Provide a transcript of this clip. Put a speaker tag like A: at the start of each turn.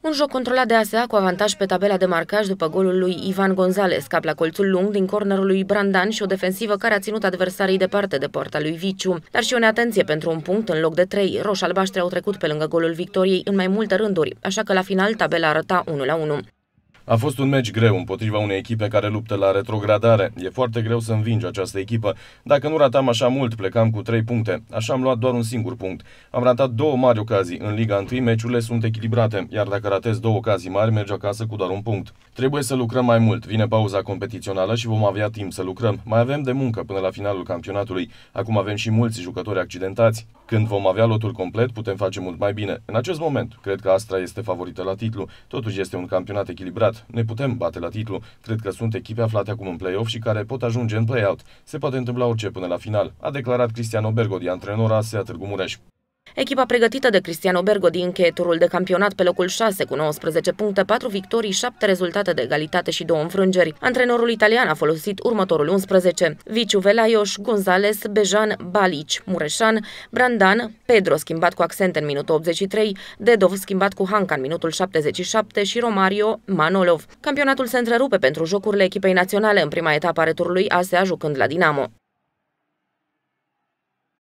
A: Un joc controlat de ASEA cu avantaj pe tabela de marcaj după golul lui Ivan Gonzalez, cap la colțul lung din cornerul lui Brandan și o defensivă care a ținut adversarii departe de poarta lui Viciu. Dar și o neatenție pentru un punct în loc de trei. Roșalbaștri au trecut pe lângă golul victoriei în mai multe rânduri, așa că la final tabela arăta 1 la 1.
B: A fost un meci greu împotriva unei echipe care luptă la retrogradare. E foarte greu să învingi această echipă. Dacă nu ratam așa mult, plecam cu 3 puncte. Așa am luat doar un singur punct. Am ratat două mari ocazii. În Liga 1 meciurile sunt echilibrate, iar dacă ratez două ocazii mari, mergi acasă cu doar un punct. Trebuie să lucrăm mai mult. Vine pauza competițională și vom avea timp să lucrăm. Mai avem de muncă până la finalul campionatului. Acum avem și mulți jucători accidentați. Când vom avea lotul complet, putem face mult mai bine. În acest moment, cred că Astra este favorită la titlu. Totuși este un campionat echilibrat. Ne putem bate la titlu. Cred că sunt echipe aflate acum în play-off și care pot ajunge în play-out. Se poate întâmpla orice până la final, a declarat Cristiano Bergodi, antrenor ASEA Târgu Mureș.
A: Echipa pregătită de Cristiano Bergo din turul de campionat pe locul 6 cu 19 puncte, 4 victorii, 7 rezultate de egalitate și 2 înfrângeri. Antrenorul italian a folosit următorul 11. Viciu Velaioș, Gonzales, Bejan, Balic, Mureșan, Brandan, Pedro schimbat cu accent în minutul 83, Dedov schimbat cu Hanca în minutul 77 și Romario Manolov. Campionatul se întrerupe pentru jocurile echipei naționale în prima etapă a returului ASEA jucând la Dinamo.